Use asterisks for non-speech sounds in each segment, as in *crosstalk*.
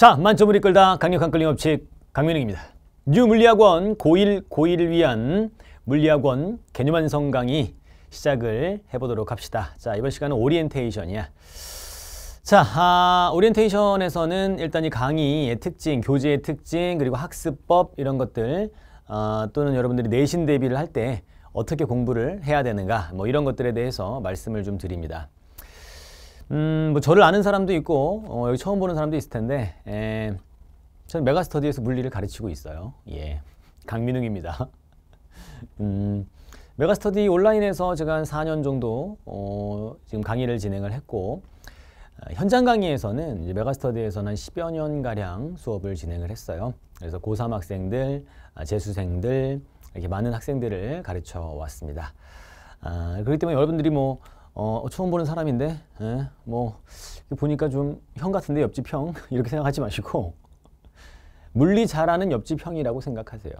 자, 만점을 이끌다 강력한 끌림 업체 강민욱입니다. 뉴 물리학원 고1, 고1을 위한 물리학원 개념 완성 강의 시작을 해보도록 합시다. 자, 이번 시간은 오리엔테이션이야. 자, 아, 오리엔테이션에서는 일단 이 강의의 특징, 교재의 특징, 그리고 학습법 이런 것들 어, 또는 여러분들이 내신 대비를 할 때 어떻게 공부를 해야 되는가 뭐 이런 것들에 대해서 말씀을 좀 드립니다. 음, 뭐 저를 아는 사람도 있고 어, 여기 처음 보는 사람도 있을 텐데 에, 예. 저는 메가스터디에서 물리를 가르치고 있어요. 예, 강민웅입니다. *laughs* 음, 메가스터디 온라인에서 제가 한 4년 정도 어, 지금 강의를 진행을 했고 아, 현장 강의에서는 이제 메가스터디에서는 한 10여 년가량 수업을 진행을 했어요. 그래서 고3 학생들, 아, 재수생들 이렇게 많은 학생들을 가르쳐 왔습니다. 아, 그렇기 때문에 여러분들이 뭐 어, 어, 처음 보는 사람인데, 예, 뭐, 보니까 좀 형 같은데 옆집 형? *laughs* 이렇게 생각하지 마시고, 물리 잘하는 옆집 형이라고 생각하세요.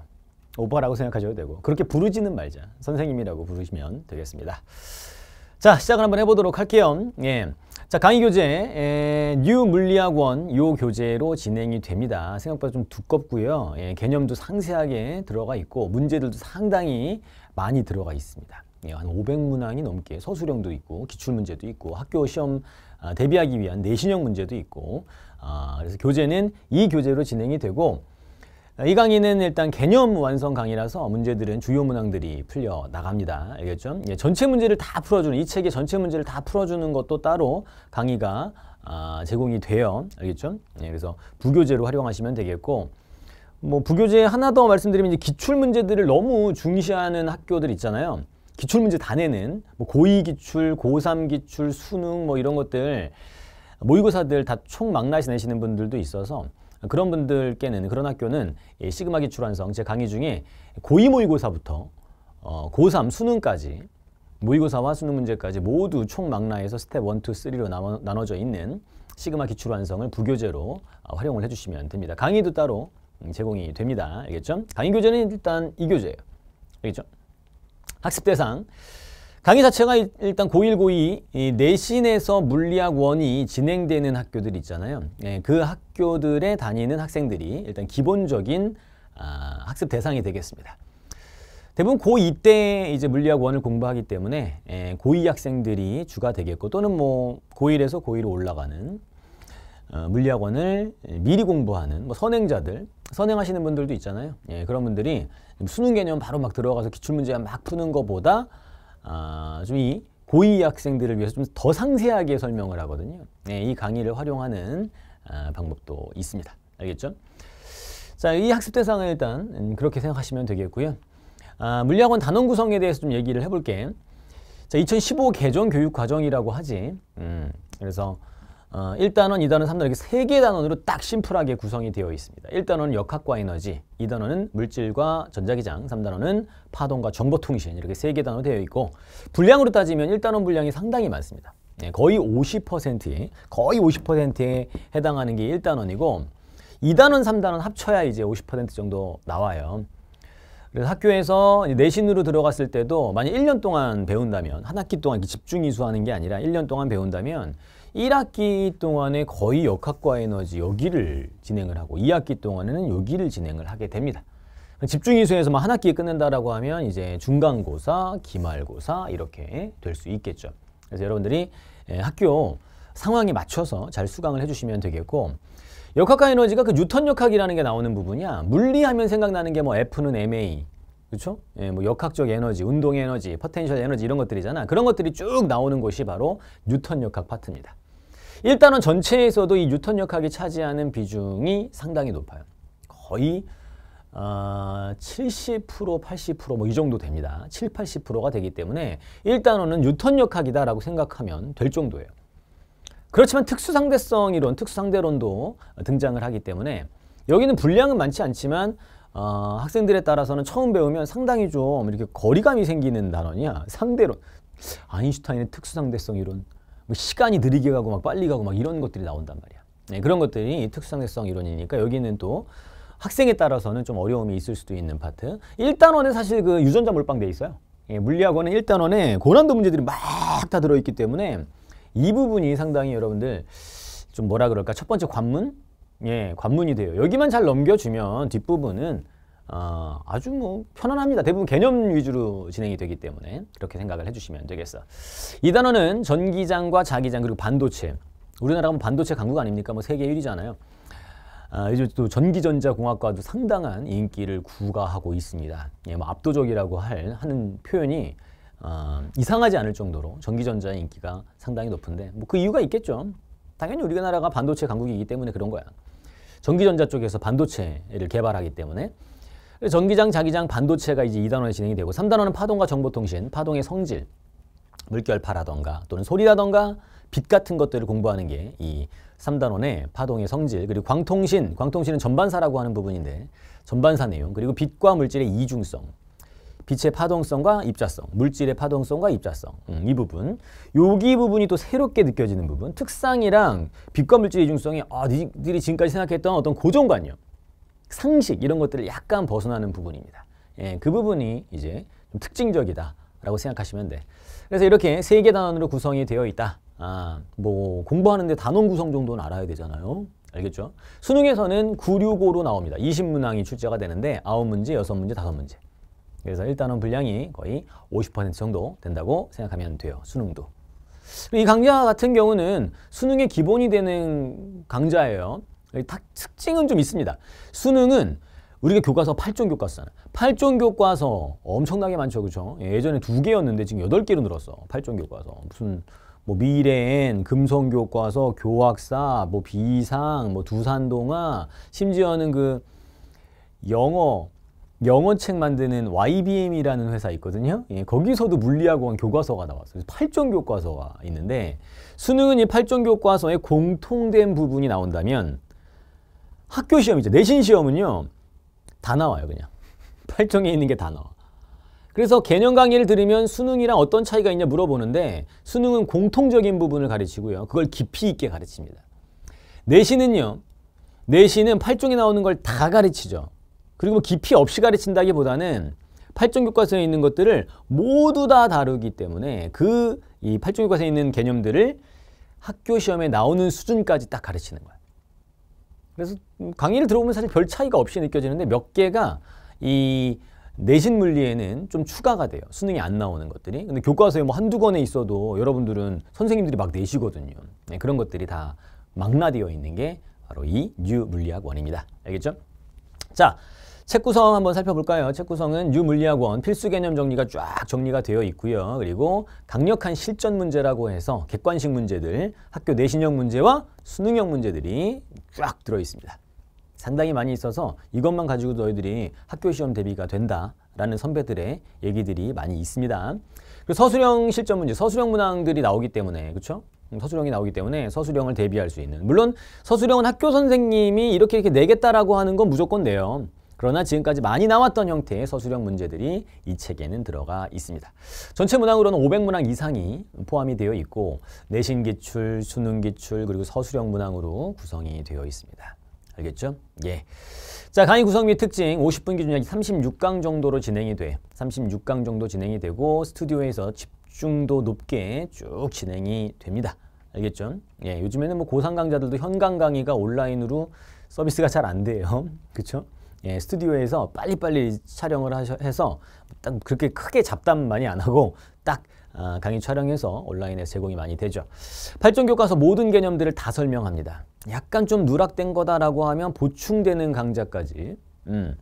오빠라고 생각하셔도 되고, 그렇게 부르지는 말자. 선생님이라고 부르시면 되겠습니다. 자, 시작을 한번 해보도록 할게요. 예. 자, 강의 교재, 에, 예, 뉴 물리학원 요 교재로 진행이 됩니다. 생각보다 좀 두껍고요. 예, 개념도 상세하게 들어가 있고, 문제들도 상당히 많이 들어가 있습니다. 예, 한 500문항이 넘게 서술형도 있고 기출문제도 있고 학교 시험 아, 대비하기 위한 내신형 문제도 있고 아, 그래서 교재는 이 교재로 진행이 되고 아, 이 강의는 일단 개념 완성 강의라서 문제들은 주요 문항들이 풀려 나갑니다. 알겠죠? 예, 전체 문제를 다 풀어주는 이 책의 전체 문제를 다 풀어주는 것도 따로 강의가 아, 제공이 돼요. 알겠죠? 예, 그래서 부교재로 활용하시면 되겠고 뭐 부교재 하나 더 말씀드리면 이제 기출 문제들을 너무 중시하는 학교들 있잖아요. 기출문제 다 내는 뭐 고2 기출, 고3 기출, 수능 뭐 이런 것들 모의고사들 다총망라시 내시는 분들도 있어서 그런 분들께는 그런 학교는 시그마 기출 완성 제 강의 중에 고2 모의고사부터 어, 고3 수능까지 모의고사와 수능 문제까지 모두 총망라에서 스텝 1, 2, 3로 나눠, 나눠져 있는 시그마 기출 완성을 부교재로 어, 활용을 해주시면 됩니다. 강의도 따로 음, 제공이 됩니다. 알겠죠? 강의 교재는 일단 이 교재예요. 알겠죠? 학습 대상. 강의 자체가 일단 고1, 고2 내신에서 물리학 원이 진행되는 학교들 있잖아요. 예, 그 학교들에 다니는 학생들이 일단 기본적인 아, 학습 대상이 되겠습니다. 대부분 고2 때 이제 물리학 원을 공부하기 때문에 예, 고2 학생들이 주가 되겠고 또는 뭐 고1에서 고2로 올라가는 어, 물리학 원을 미리 공부하는 뭐 선행자들 선행하시는 분들도 있잖아요. 예, 그런 분들이 수능 개념 바로 막 들어가서 기출문제 막 푸는 것보다 아, 좀 이고위 학생들을 위해서 좀 더 상세하게 설명을 하거든요. 예, 이 강의를 활용하는 아, 방법도 있습니다. 알겠죠? 자, 이 학습 대상은 일단 음, 그렇게 생각하시면 되겠고요. 아, 물리학원 단원 구성에 대해서 좀 얘기를 해볼게. 요 자, 2015 개정 교육 과정이라고 하지. 음, 그래서 어, 1단원, 2단원, 3단원 이렇게 세 개 단원으로 딱 심플하게 구성이 되어 있습니다. 1단원은 역학과 에너지, 2단원은 물질과 전자기장, 3단원은 파동과 정보통신 이렇게 세 개 단원으로 되어 있고 분량으로 따지면 1단원 분량이 상당히 많습니다. 네, 거의 50%에 거의 50%에 해당하는 게 1단원이고 2단원, 3단원 합쳐야 이제 50% 정도 나와요. 그래서 학교에서 내신으로 들어갔을 때도 만약 1년 동안 배운다면 한 학기 동안 집중 이수하는 게 아니라 1년 동안 배운다면 1학기 동안에 거의 역학과 에너지 여기를 진행을 하고 2학기 동안에는 여기를 진행을 하게 됩니다. 집중이수에서한 학기 에 끝낸다라고 하면 이제 중간고사, 기말고사 이렇게 될 수 있겠죠. 그래서 여러분들이 예, 학교 상황에 맞춰서 잘 수강을 해주시면 되겠고 역학과 에너지가 그 뉴턴 역학이라는 게 나오는 부분이야. 물리하면 생각나는 게 뭐 F는 MA, 그렇죠? 예, 뭐 역학적 에너지, 운동 에너지, 포텐셜 에너지 이런 것들이잖아. 그런 것들이 쭉 나오는 곳이 바로 뉴턴 역학 파트입니다. 일단은 전체에서도 이 뉴턴 역학이 차지하는 비중이 상당히 높아요. 거의 어, 70% 80%뭐 이 정도 됩니다. 7, 80%가 되기 때문에 일단은 뉴턴 역학이다라고 생각하면 될 정도예요. 그렇지만 특수상대성 이론, 특수상대론도 등장을 하기 때문에 여기는 분량은 많지 않지만 어, 학생들에 따라서는 처음 배우면 상당히 좀 이렇게 거리감이 생기는 단원이야. 상대론. 아인슈타인의 특수상대성 이론. 뭐 시간이 느리게 가고 막 빨리 가고 막 이런 것들이 나온단 말이야. 네, 그런 것들이 특수성 이론이니까 여기는 또 학생에 따라서는 좀 어려움이 있을 수도 있는 파트. 1단원에 사실 그 유전자 몰빵돼 있어요. 예, 물리학원은 1단원에 고난도 문제들이 막 다 들어있기 때문에 이 부분이 상당히 여러분들 좀 뭐라 그럴까 첫 번째 관문? 예, 관문이 돼요. 여기만 잘 넘겨주면 뒷부분은 어, 아주 뭐 편안합니다. 대부분 개념 위주로 진행이 되기 때문에 그렇게 생각을 해주시면 되겠어. 이 단어는 전기장과 자기장 그리고 반도체. 우리나라가 뭐 반도체 강국 아닙니까? 뭐 세계 1위잖아요. 아, 요즘 또 전기전자공학과도 상당한 인기를 구가하고 있습니다. 예, 뭐 압도적이라고 할 하는 표현이 어, 이상하지 않을 정도로 전기전자의 인기가 상당히 높은데 뭐 그 이유가 있겠죠. 당연히 우리나라가 반도체 강국이기 때문에 그런 거야. 전기전자 쪽에서 반도체를 개발하기 때문에 전기장, 자기장, 반도체가 이제 2단원에 진행이 되고 3단원은 파동과 정보통신, 파동의 성질, 물결파라던가 또는 소리라던가 빛 같은 것들을 공부하는 게 이 3단원의 파동의 성질 그리고 광통신, 광통신은 전반사라고 하는 부분인데 전반사 내용 그리고 빛과 물질의 이중성 빛의 파동성과 입자성, 물질의 파동성과 입자성 음, 이 부분 여기 부분이 또 새롭게 느껴지는 부분 특상이랑 빛과 물질 의 이중성이 아, 니들이 지금까지 생각했던 어떤 고정관념 상식 이런 것들을 약간 벗어나는 부분입니다. 예, 그 부분이 이제 좀 특징적이다라고 생각하시면 돼. 그래서 이렇게 세개 단원으로 구성이 되어 있다. 아, 뭐 공부하는데 단원 구성 정도는 알아야 되잖아요. 알겠죠? 수능에서는 965로 나옵니다. 20문항이 출제가 되는데 9문제, 6문제, 5문제. 그래서 1단원 분량이 거의 50% 정도 된다고 생각하면 돼요. 수능도. 이 강좌 같은 경우는 수능의 기본이 되는 강좌예요. 특징은 좀 있습니다. 수능은 우리가 교과서 8종 교과서잖아. 8종 교과서 엄청나게 많죠. 그렇죠? 예전에 두 개였는데 지금 8개로 늘었어. 8종 교과서. 무슨 뭐 미래엔, 금성 교과서, 교학사, 뭐 비상, 뭐 두산동화, 심지어는 그 영어 영어책 만드는 YBM이라는 회사 있거든요. 예, 거기서도 물리학원 교과서가 나왔어요. 8종 교과서가 있는데 수능은 이 8종 교과서의 공통된 부분이 나온다면 학교 시험이죠. 내신 시험은요. 다 나와요, 그냥. *laughs* 팔정에 있는 게 다 나와. 그래서 개념 강의를 들으면 수능이랑 어떤 차이가 있냐 물어보는데 수능은 공통적인 부분을 가르치고요. 그걸 깊이 있게 가르칩니다. 내신은요. 내신은 팔종에 나오는 걸 다 가르치죠. 그리고 뭐 깊이 없이 가르친다기보다는 팔종 교과서에 있는 것들을 모두 다 다루기 때문에 그 이 팔종 교과서에 있는 개념들을 학교 시험에 나오는 수준까지 딱 가르치는 거예요. 그래서 강의를 들어보면 사실 별 차이가 없이 느껴지는데 몇 개가 이 내신 물리에는 좀 추가가 돼요. 수능이 안 나오는 것들이. 근데 교과서에 뭐 한두 권에 있어도 여러분들은 선생님들이 막 내시거든요. 네, 그런 것들이 다 망라되어 있는 게 바로 이 뉴 물리학 원입니다. 알겠죠? 자, 책 구성 한번 살펴볼까요? 책 구성은 뉴물리학원 필수 개념 정리가 쫙 정리가 되어 있고요. 그리고 강력한 실전 문제라고 해서 객관식 문제들, 학교 내신형 문제와 수능형 문제들이 쫙 들어 있습니다. 상당히 많이 있어서 이것만 가지고 너희들이 학교 시험 대비가 된다라는 선배들의 얘기들이 많이 있습니다. 그리고 서술형 실전 문제, 서술형 문항들이 나오기 때문에 그렇죠? 서술형이 나오기 때문에 서술형을 대비할 수 있는 물론 서술형은 학교 선생님이 이렇게 이렇게 내겠다라고 하는 건 무조건 내요. 그러나 지금까지 많이 나왔던 형태의 서술형 문제들이 이 책에는 들어가 있습니다. 전체 문항으로는 500문항 이상이 포함이 되어 있고 내신 기출, 수능 기출, 그리고 서술형 문항으로 구성이 되어 있습니다. 알겠죠? 예. 자, 강의 구성 및 특징 50분 기준이 36강 정도로 진행이 돼. 36강 정도 진행이 되고 스튜디오에서 집중도 높게 쭉 진행이 됩니다. 알겠죠? 예, 요즘에는 뭐 고3 강자들도 현강 강의가 온라인으로 서비스가 잘 안 돼요. *laughs* 그렇죠? 예, 스튜디오에서 빨리빨리 촬영을 하셔, 해서 딱 그렇게 크게 잡담 많이 안 하고 딱 아, 강의 촬영해서 온라인에 제공이 많이 되죠. 8종 교과서 모든 개념들을 다 설명합니다. 약간 좀 누락된 거다라고 하면 보충되는 강좌까지 음,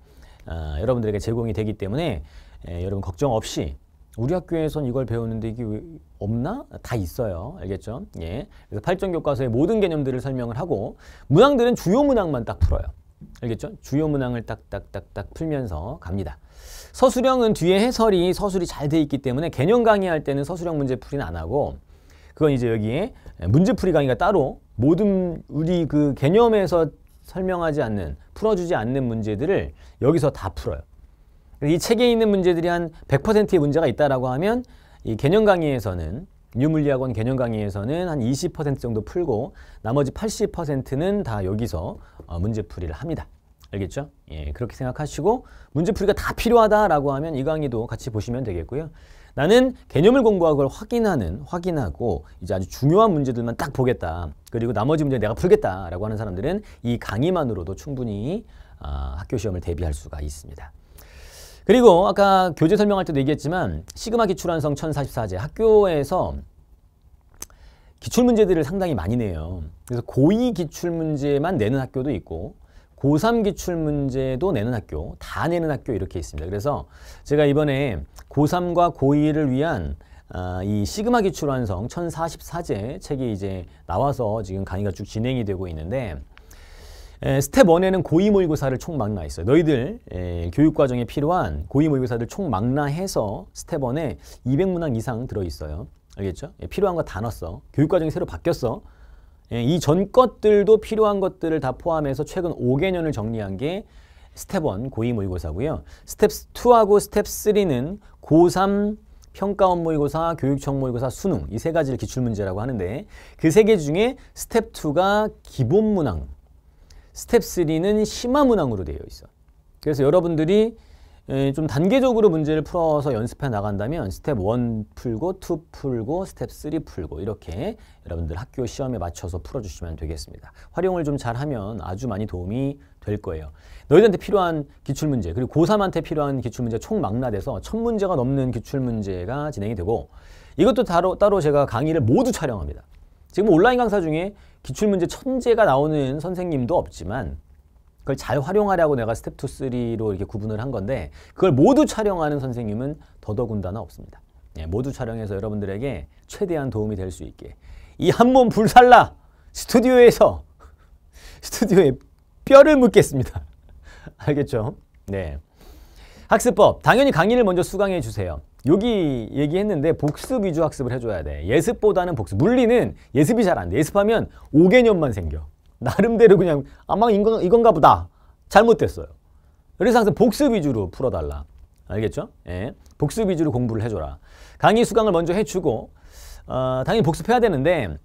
아, 여러분들에게 제공이 되기 때문에 에, 예, 여러분 걱정 없이 우리 학교에선 이걸 배우는데 이게 없나? 다 있어요. 알겠죠? 예. 그래서 8종 교과서의 모든 개념들을 설명을 하고 문항들은 주요 문항만 딱 풀어요. 알겠죠? 주요 문항을 딱딱딱딱 풀면서 갑니다. 서술형은 뒤에 해설이 서술이 잘 돼 있기 때문에 개념 강의할 때는 서술형 문제 풀이는 안 하고 그건 이제 여기에 문제 풀이 강의가 따로 모든 우리 그 개념에서 설명하지 않는 풀어주지 않는 문제들을 여기서 다 풀어요. 이 책에 있는 문제들이 한 100%의 문제가 있다라 하면 이 개념 강의에서는 뉴물리학원 개념 강의에서는 한 20% 정도 풀고 나머지 80%는 다 여기서 어, 문제풀이를 합니다. 알겠죠? 예, 그렇게 생각하시고 문제풀이가 다 필요하다라고 하면 이 강의도 같이 보시면 되겠고요. 나는 개념을 공부하고 그걸 확인하는, 확인하고 이제 아주 중요한 문제들만 딱 보겠다. 그리고 나머지 문제 내가 풀겠다라고 하는 사람들은 이 강의만으로도 충분히 어, 학교 시험을 대비할 수가 있습니다. 그리고 아까 교재 설명할 때도 얘기했지만 시그마 기출완성 1044제 학교에서 기출문제들을 상당히 많이 내요. 그래서 고2 기출문제만 내는 학교도 있고 고3 기출문제도 내는 학교, 다 내는 학교 이렇게 있습니다. 그래서 제가 이번에 고3과 고2를 위한 아, 이 시그마 기출완성 1044제 책이 이제 나와서 지금 강의가 쭉 진행이 되고 있는데 스텝 1에는 고위 모의고사를 총망라 했어요. 너희들 에, 교육과정에 필요한 고위 모의고사를 총망라해서 스텝 1에 200문항 이상 들어있어요. 알겠죠? 예, 필요한 거 다 넣었어. 교육과정이 새로 바뀌었어. 예, 이전 것들도 필요한 것들을 다 포함해서 최근 5개년을 정리한 게 스텝 1 고위 모의고사고요. 스텝 2하고 스텝 3는 고3 평가원 모의고사, 교육청 모의고사, 수능 이 세 가지를 기출문제라고 하는데 그 세 개 중에 스텝 2가 기본문항 스텝 3는 심화 문항으로 되어 있어. 그래서 여러분들이 좀 단계적으로 문제를 풀어서 연습해 나간다면 스텝 1 풀고 2 풀고 스텝 3 풀고 이렇게 여러분들 학교 시험에 맞춰서 풀어주시면 되겠습니다. 활용을 좀 잘하면 아주 많이 도움이 될 거예요. 너희들한테 필요한 기출문제 그리고 고3한테 필요한 기출문제 총망라돼서 천문제가 넘는 기출문제가 진행이 되고 이것도 따로, 따로 제가 강의를 모두 촬영합니다. 지금 온라인 강사 중에 기출문제 천재가 나오는 선생님도 없지만 그걸 잘 활용하려고 내가 스텝 2, 3로 이렇게 구분을 한 건데 그걸 모두 촬영하는 선생님은 더더군다나 없습니다. 예, 모두 촬영해서 여러분들에게 최대한 도움이 될 수 있게 이 한 몸 불살라 스튜디오에서 *laughs* 스튜디오에 뼈를 묻겠습니다. *laughs* 알겠죠? 네. 학습법 당연히 강의를 먼저 수강해 주세요. 여기 얘기했는데 복습 위주 학습을 해줘야 돼. 예습보다는 복습. 물리는 예습이 잘 안 돼. 예습하면 5개념만 생겨. 나름대로 그냥 아마 인건 이건가 보다. 잘못됐어요. 그래서 항상 복습 위주로 풀어달라. 알겠죠? 예. 복습 위주로 공부를 해줘라. 강의 수강을 먼저 해주고 어, 당연히 복습해야 되는데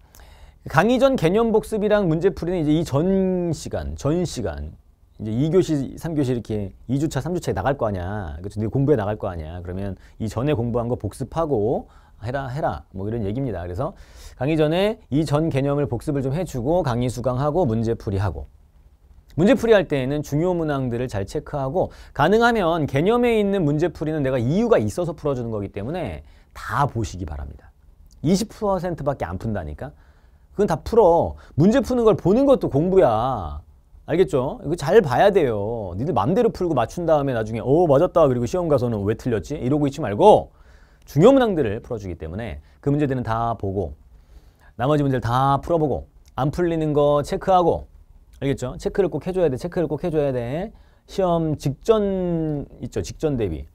강의 전 개념 복습이랑 문제풀이는 이제 이 전 시간, 전 시간 이제 2교시, 3교시 이렇게 2주차, 3주차에 나갈 거 아니야. 그렇죠? 네 공부에 나갈 거 아니야. 그러면 이 전에 공부한 거 복습하고 해라 해라 뭐 이런 얘기입니다. 그래서 강의 전에 이 전 개념을 복습을 좀 해주고 강의 수강하고 문제풀이하고 문제풀이 할 때에는 중요 문항들을 잘 체크하고 가능하면 개념에 있는 문제풀이는 내가 이유가 있어서 풀어주는 거기 때문에 다 보시기 바랍니다. 20%밖에 안 푼다니까? 그건 다 풀어. 문제 푸는 걸 보는 것도 공부야. 알겠죠? 이거 잘 봐야 돼요. 니들 맘대로 풀고 맞춘 다음에 나중에 어 맞았다 그리고 시험 가서는 왜 틀렸지? 이러고 있지 말고 중요 문항들을 풀어주기 때문에 그 문제들은 다 보고 나머지 문제를 다 풀어보고 안 풀리는 거 체크하고 알겠죠? 체크를 꼭 해줘야 돼. 체크를 꼭 해줘야 돼. 시험 직전 있죠? 직전 대비.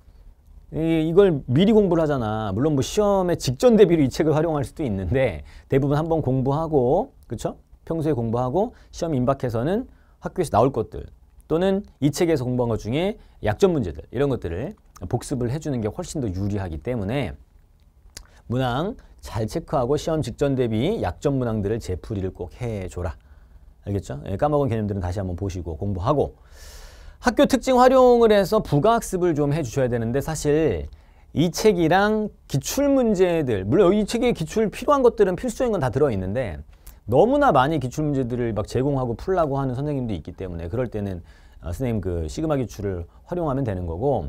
이, 이걸 미리 공부를 하잖아. 물론 뭐 시험에 직전 대비로 이 책을 활용할 수도 있는데 대부분 한번 공부하고 그쵸? 평소에 공부하고 시험 임박해서는 학교에서 나올 것들 또는 이 책에서 공부한 것 중에 약점 문제들 이런 것들을 복습을 해주는 게 훨씬 더 유리하기 때문에 문항 잘 체크하고 시험 직전 대비 약점 문항들을 재풀이를 꼭 해줘라. 알겠죠? 예, 까먹은 개념들은 다시 한번 보시고 공부하고 학교 특징 활용을 해서 부가학습을 좀 해주셔야 되는데 사실 이 책이랑 기출 문제들 물론 이 책에 기출 필요한 것들은 필수인 적건다 들어있는데 너무나 많이 기출 문제들을 막 제공하고 풀라고 하는 선생님도 있기 때문에 그럴 때는 어, 선생님 그 시그마 기출을 활용하면 되는 거고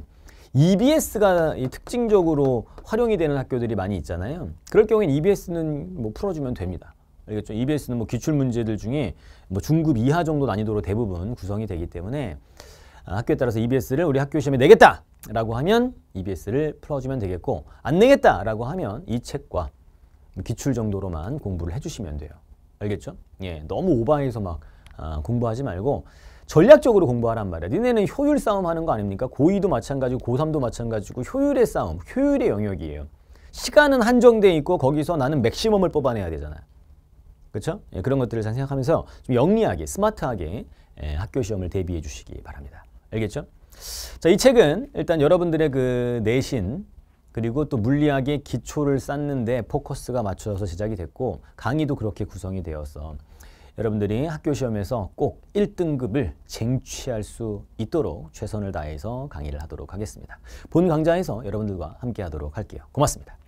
EBS가 특징적으로 활용이 되는 학교들이 많이 있잖아요. 그럴 경우엔 EBS는 뭐 풀어주면 됩니다. 알겠죠? EBS는 뭐 기출 문제들 중에 뭐 중급 이하 정도 난이도로 대부분 구성이 되기 때문에 아, 학교에 따라서 EBS를 우리 학교 시험에 내겠다! 라고 하면 EBS를 풀어주면 되겠고 안 내겠다! 라고 하면 이 책과 기출 정도로만 공부를 해주시면 돼요. 알겠죠? 예, 너무 오바해서 막 아, 공부하지 말고 전략적으로 공부하란 말이야. 니네는 효율 싸움 하는 거 아닙니까? 고2도 마찬가지고 고3도 마찬가지고 효율의 싸움, 효율의 영역이에요. 시간은 한정돼 있고 거기서 나는 맥시멈을 뽑아내야 되잖아 그렇죠? 예, 그런 것들을 생각하면서 좀 영리하게, 스마트하게 예, 학교 시험을 대비해 주시기 바랍니다. 알겠죠? 자, 이 책은 일단 여러분들의 그 내신 그리고 또 물리학의 기초를 쌓는데 포커스가 맞춰서 져 제작이 됐고 강의도 그렇게 구성이 되어서 여러분들이 학교 시험에서 꼭 1등급을 쟁취할 수 있도록 최선을 다해서 강의를 하도록 하겠습니다. 본 강좌에서 여러분들과 함께 하도록 할게요. 고맙습니다.